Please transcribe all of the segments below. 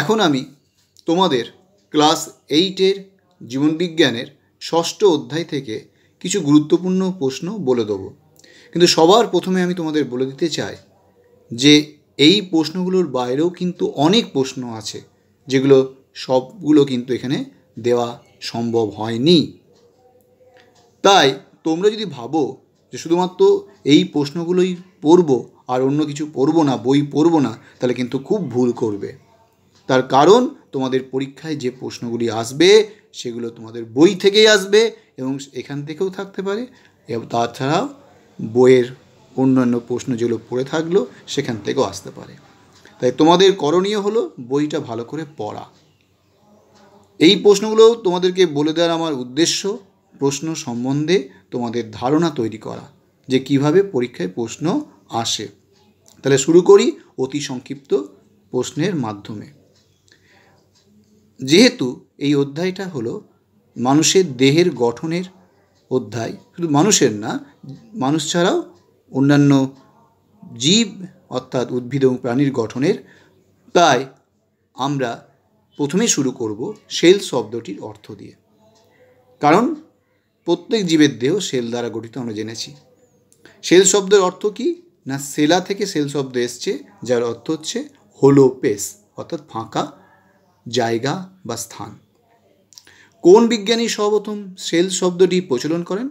এখন আমি তোমাদের ক্লাস এইটের জীবনবিজ্ঞানের ষষ্ঠ অধ্যায় থেকে কিছু গুরুত্বপূর্ণ প্রশ্ন বলে দেবো কিন্তু সবার প্রথমে আমি তোমাদের বলে দিতে চাই যে এই প্রশ্নগুলোর বাইরেও কিন্তু অনেক প্রশ্ন আছে যেগুলো সবগুলো কিন্তু এখানে দেওয়া সম্ভব হয়নি তাই তোমরা যদি ভাবো যে শুধুমাত্র এই প্রশ্নগুলোই পড়ব আর অন্য কিছু পড়ব না বই পড়ব না তাহলে কিন্তু খুব ভুল করবে তার কারণ তোমাদের পরীক্ষায় যে প্রশ্নগুলি আসবে সেগুলো তোমাদের বই থেকেই আসবে এবং এখান থেকেও থাকতে পারে এবং তাছাড়াও বইয়ের অন্যান্য প্রশ্ন যেগুলো পড়ে থাকলো সেখান থেকেও আসতে পারে তাই তোমাদের করণীয় হলো বইটা ভালো করে পড়া এই প্রশ্নগুলো তোমাদেরকে বলে দেওয়ার আমার উদ্দেশ্য প্রশ্ন সম্বন্ধে তোমাদের ধারণা তৈরি করা যে কিভাবে পরীক্ষায় প্রশ্ন আসে তাহলে শুরু করি অতি সংক্ষিপ্ত প্রশ্নের মাধ্যমে যেহেতু এই অধ্যায়টা হলো মানুষের দেহের গঠনের অধ্যায় শুধু মানুষের না মানুষ ছাড়াও অন্যান্য জীব অর্থাৎ উদ্ভিদ এবং প্রাণীর গঠনের তাই আমরা প্রথমে শুরু করব সেল শব্দটির অর্থ দিয়ে কারণ প্রত্যেক জীবের দেহ সেল দ্বারা গঠিত আমরা জেনেছি সেল শব্দের অর্থ কি না সেলা থেকে সেল শব্দ এসছে যার অর্থ হচ্ছে হোলোপেস অর্থাৎ ফাঁকা জায়গা বা স্থান কোন বিজ্ঞানী সর্বপ্রথম সেল শব্দটি প্রচলন করেন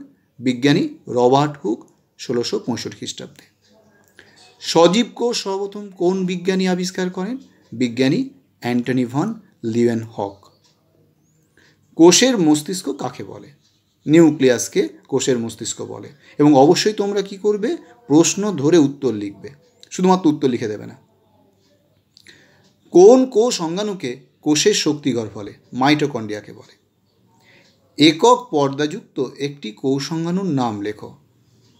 বিজ্ঞানী রবার্ট হুক ষোলোশো পঁয়ষট্টি খ্রিস্টাব্দে সজীব কোষ সর্বপ্রথম কোন বিজ্ঞানী আবিষ্কার করেন বিজ্ঞানী অ্যান্টনি ভন লিওয়েন হক কোষের মস্তিষ্ক কাকে বলে নিউক্লিয়াসকে কোষের মস্তিষ্ক বলে এবং অবশ্যই তোমরা কি করবে প্রশ্ন ধরে উত্তর লিখবে শুধুমাত্র উত্তর লিখে দেবে না কোন কোষ অঙ্গাণুকে কোষের শক্তিগর ফলে মাইটোকন্ডিয়াকে বলে একক পর্দাযুক্ত একটি কৌসঙ্গাণুর নাম লেখো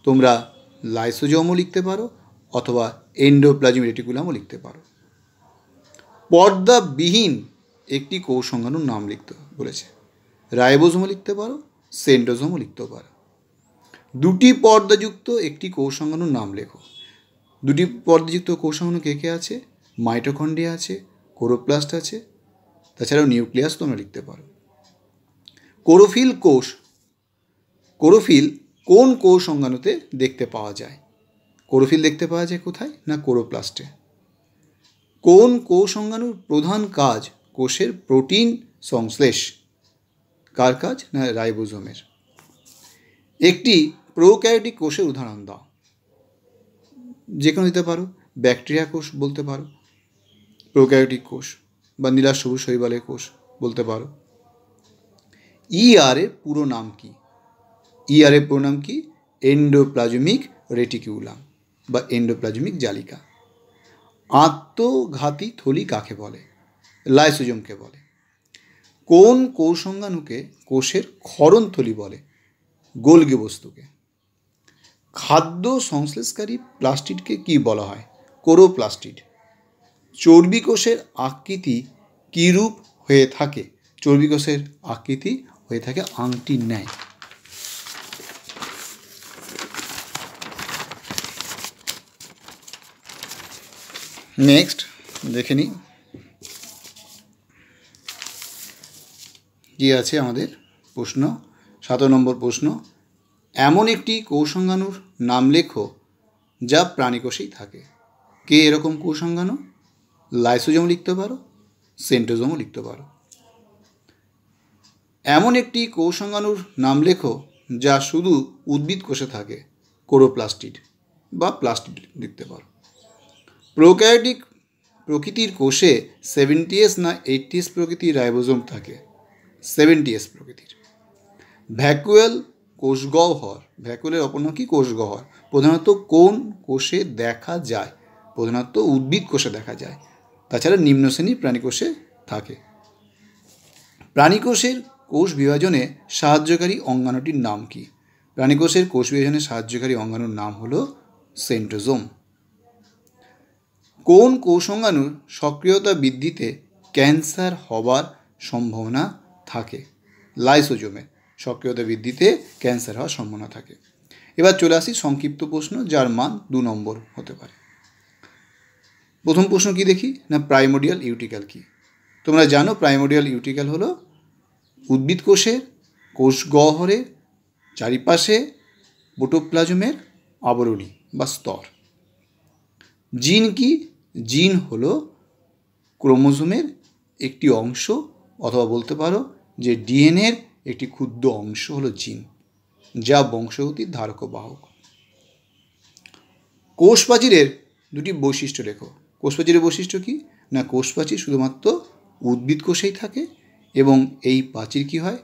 তোমরা লাইসোজমও লিখতে পারো অথবা এন্ডোপ্লাজম রেটিকুলামও লিখতে পারো পর্দাবিহীন একটি কৌসঙ্গাণুর নাম লিখতে বলেছে রায়বোজমও লিখতে পারো সেন্ডোজমও লিখতে পারো দুটি পর্দাযুক্ত একটি কৌসঙ্গাণুর নাম লেখো দুটি পর্দাযুক্ত কৌসঙ্গাণু কে কে আছে মাইটোকন্ডিয়া আছে কোরোপ্লাস্ট আছে তাছাড়াও নিউক্লিয়াস তোমরা লিখতে পারো কোরোফিল কোষ কোরোফিল কোন কোষ অঙ্গাণুতে দেখতে পাওয়া যায় কোরোফিল দেখতে পাওয়া যায় কোথায় না কোরোপ্লাস্টে কোন কোষ অঙ্গাণুর প্রধান কাজ কোষের প্রোটিন সংশ্লেষ কার কাজ না রাইবোজোমের একটি প্রোক্যারিটিক কোষের উদাহরণ দাও যে কোনো দিতে পারো ব্যাকটেরিয়া কোষ বলতে পারো প্রোক্যারিটিক কোষ বা নীলা সবু শৈবালের কোষ বলতে পারো ইআর e এর পুরো নাম কি ইআর e এর পুরো নাম কি এন্ডোপ্লাজমিক রেটিকিউলাম বা এন্ডোপ্লাজমিক জালিকা আত্মঘাতী থলি কাকে বলে লাইসোজমকে বলে কোন কৌসঙ্গাণুকে কোষের ক্ষরণ থলি বলে গোলগি বস্তুকে খাদ্য সংশ্লেষকারী প্লাস্টিডকে কি বলা হয় কোরোপ্লাস্টিড চর্বিকোষের আকৃতি কীরূপ হয়ে থাকে চর্বিকোষের আকৃতি হয়ে থাকে আংটির ন্যায় নেক্সট দেখে নিই কি আছে আমাদের প্রশ্ন সাত নম্বর প্রশ্ন এমন একটি কৌসংগাণুর নাম লেখো যা প্রাণীকোষেই থাকে কে এরকম কৌসংগাণু লাইসোজোম লিখতে পারো সেন্টোজমও লিখতে পারো এমন একটি কোষাঙ্গাণুর নাম লেখো যা শুধু উদ্ভিদ কোষে থাকে কোরোপ্লাস্টিড বা প্লাস্টিড লিখতে পারো প্রোক্যায়োটিক প্রকৃতির কোষে সেভেন্টি এস না এইটটি এস প্রকৃতির রাইবোজোম থাকে সেভেন্টি এস প্রকৃতির ভ্যাকুয়েল কোষগহ্বর ভ্যাকুয়েলের অপর নাম কি কোষগহ্বর প্রধানত কোন কোষে দেখা যায় প্রধানত উদ্ভিদ কোষে দেখা যায় তাছাড়া নিম্ন শ্রেণীর প্রাণীকোষে থাকে প্রাণীকোষের কোষ বিভাজনে সাহায্যকারী অঙ্গাণুটির নাম কি প্রাণীকোষের কোষ বিভাজনে সাহায্যকারী অঙ্গাণুর নাম হল সেন্ট্রোজোম কোন কোষ অঙ্গাণুর সক্রিয়তা বৃদ্ধিতে ক্যান্সার হবার সম্ভাবনা থাকে লাইসোজোমে সক্রিয়তা বৃদ্ধিতে ক্যান্সার হওয়ার সম্ভাবনা থাকে এবার চলে আসি সংক্ষিপ্ত প্রশ্ন যার মান দু নম্বর হতে পারে প্রথম প্রশ্ন কি দেখি না প্রাইমোডিয়াল ইউটিক্যাল কি তোমরা জানো প্রাইমোডিয়াল ইউটিক্যাল হলো উদ্ভিদ কোষের কোষ গহ্বরের চারিপাশে বোটোপ্লাজমের আবরণী বা স্তর জিন কি জিন হলো ক্রোমোজোমের একটি অংশ অথবা বলতে পারো যে ডিএনএর একটি ক্ষুদ্র অংশ হলো জিন যা বংশগতির ধারক বাহক কোষ বাজিরের দুটি বৈশিষ্ট্য লেখো কোষপ্রাচীরের বৈশিষ্ট্য কী না কোষপ্রাচীর শুধুমাত্র উদ্ভিদ কোষেই থাকে এবং এই প্রাচীর কী হয়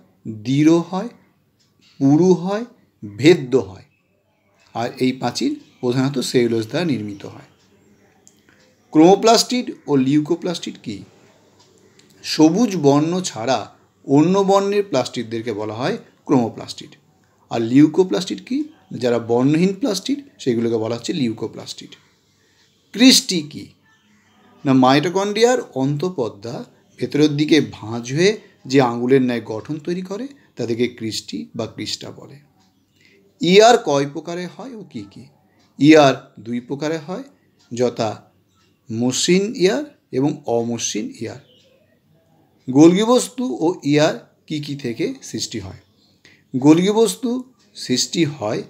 দৃঢ় হয় পুরু হয় ভেদ্য হয় আর এই প্রাচীর প্রধানত সেলুলোজ দ্বারা নির্মিত হয় ক্রোমোপ্লাস্টিড ও লিউকোপ্লাস্টিড কী সবুজ বর্ণ ছাড়া অন্য বর্ণের প্লাস্টিকদেরকে বলা হয় ক্রোমোপ্লাস্টিড আর লিউকোপ্লাস্টিড কী যারা বর্ণহীন প্লাস্টিড সেগুলোকে বলা হচ্ছে লিউকোপ্লাস্টিড ক্রিস্টি কী না মাইটোকন্ড্রিয়ার অন্তপদ্মা ভেতরের দিকে ভাঁজ হয়ে যে আঙুলের ন্যায় গঠন তৈরি করে তাদেরকে কৃষ্টি বা কৃষ্টা বলে ইয়ার কয় প্রকারে হয় ও কী কী ইয়ার দুই প্রকারে হয় যথা মসৃণ ইয়ার এবং অমসৃণ ইয়ার গোলগি বস্তু ও ইয়ার কী কী থেকে সৃষ্টি হয় গোলগি বস্তু সৃষ্টি হয়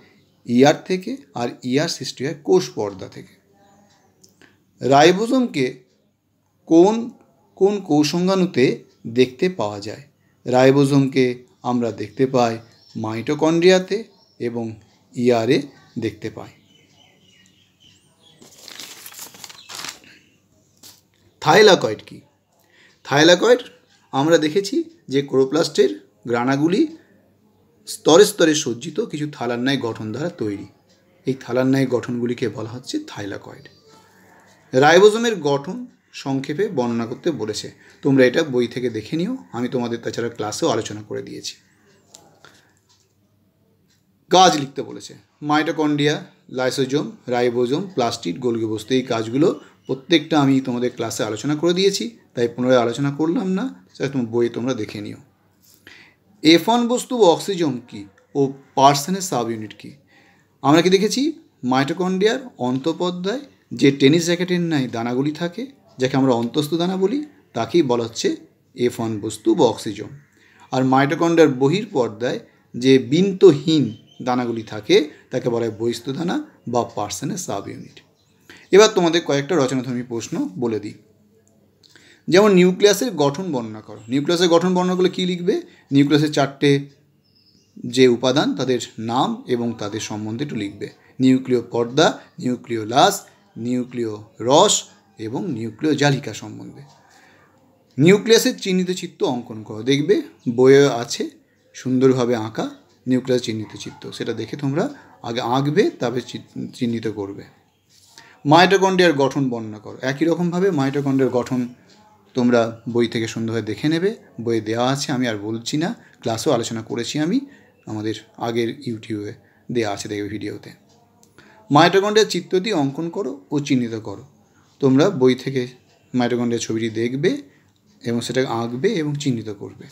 ইয়ার থেকে আর ইয়ার সৃষ্টি হয় কোষ পর্দা থেকে রাইবোজমকে কোন কোন কোষঙ্গাণুতে দেখতে পাওয়া যায় রাইবোজোমকে আমরা দেখতে পাই মাইটোকন্ড্রিয়াতে এবং ইয়ারে দেখতে পাই থাইলাকয়েড কি থাইলাকয়েড আমরা দেখেছি যে ক্রোপ্লাস্টের গ্রানাগুলি স্তরে স্তরে সজ্জিত কিছু থালান্নায় গঠন দ্বারা তৈরি এই থালান্নায় গঠনগুলিকে বলা হচ্ছে থাইলাকয়েড রাইবোজোমের গঠন সংক্ষেপে বর্ণনা করতে বলেছে তোমরা এটা বই থেকে দেখে নিও আমি তোমাদের তাছাড়া ক্লাসেও আলোচনা করে দিয়েছি কাজ লিখতে বলেছে mitochondria lysosome ribosome plastic Golgi বস্তু এই কাজগুলো প্রত্যেকটা আমি তোমাদের ক্লাসে আলোচনা করে দিয়েছি তাই পুনরায় আলোচনা করলাম না সেটা তোমার বইয়ে তোমরা দেখে নিও এফন বস্তু অক্সিজম কী ও পার্সনের সাব ইউনিট কী আমরা কি দেখেছি মাইটোকন্ডিয়ার অন্তপদ্মায় যে টেনিস জ্যাকেটের নাই দানাগুলি থাকে যাকে আমরা অন্তস্থ দানা বলি তাকেই বলা হচ্ছে এফ ওয়ান বস্তু বা অক্সিজম আর মাইটোকন্ডার বহির পর্দায় যে বিন্তহীন দানাগুলি থাকে তাকে বলা হয় বহিস্থ দানা বা পার্সনের সাব ইউনিট এবার তোমাদের কয়েকটা রচনাধর্মী প্রশ্ন বলে দিই যেমন নিউক্লিয়াসের গঠন বর্ণনা করো নিউক্লিয়াসের গঠন বর্ণনা করলে কী লিখবে নিউক্লিয়াসের চারটে যে উপাদান তাদের নাম এবং তাদের সম্বন্ধে একটু লিখবে নিউক্লিয় পর্দা নিউক্লিয় লাস নিউক্লিয় রস এবং নিউক্লিয় জালিকা সম্বন্ধে নিউক্লিয়াসের চিহ্নিত চিত্র অঙ্কন করো দেখবে বইয়ে আছে সুন্দরভাবে আঁকা নিউক্লিয়াস চিহ্নিত চিত্র সেটা দেখে তোমরা আগে আঁকবে তবে চিহ্নিত করবে মাইটোকন্ড্রিয়ার গঠন বর্ণনা করো একই রকমভাবে মাইটোকন্ড্রিয়ার গঠন তোমরা বই থেকে সুন্দরভাবে দেখে নেবে বইয়ে দেওয়া আছে আমি আর বলছি না ক্লাসেও আলোচনা করেছি আমি আমাদের আগের ইউটিউবে দেওয়া আছে দেখবে ভিডিওতে মাইটোকন্ড্রিয়ার চিত্রটি অঙ্কন করো ও চিহ্নিত করো তোমরা বই থেকে মাইটোকন্ড্রিয়া ছবিটি দেখবে এবং সেটাকে আঁকবে এবং চিহ্নিত করবে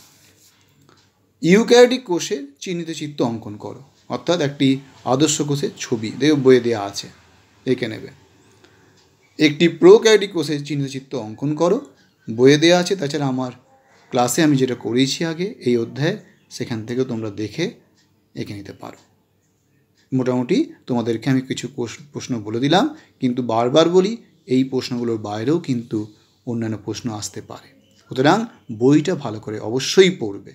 ইউক্যারিটিক কোষে চিহ্নিত চিত্ত অঙ্কন করো অর্থাৎ একটি আদর্শ কোষের ছবি দেখ বইয়ে দেওয়া আছে এঁকে নেবে একটি প্রোক্যারিটিক কোষে চিহ্নিত চিত্ত অঙ্কন করো বইয়ে দেওয়া আছে তাছাড়া আমার ক্লাসে আমি যেটা করেছি আগে এই অধ্যায়ে সেখান থেকে তোমরা দেখে এঁকে নিতে পারো মোটামুটি তোমাদেরকে আমি কিছু প্রশ্ন বলে দিলাম কিন্তু বারবার বলি এই প্রশ্নগুলোর বাইরেও কিন্তু অন্যান্য প্রশ্ন আসতে পারে সুতরাং বইটা ভালো করে অবশ্যই পড়বে